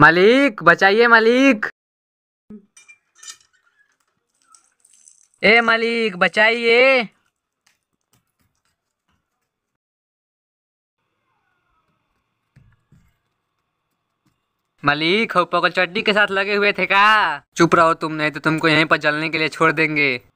मलिक बचाइए मलिक ए मलिक बचाइए हो पकड़ चट्टी के साथ लगे हुए थे का चुप रहो तुम नहीं तो तुमको यहीं पर जलने के लिए छोड़ देंगे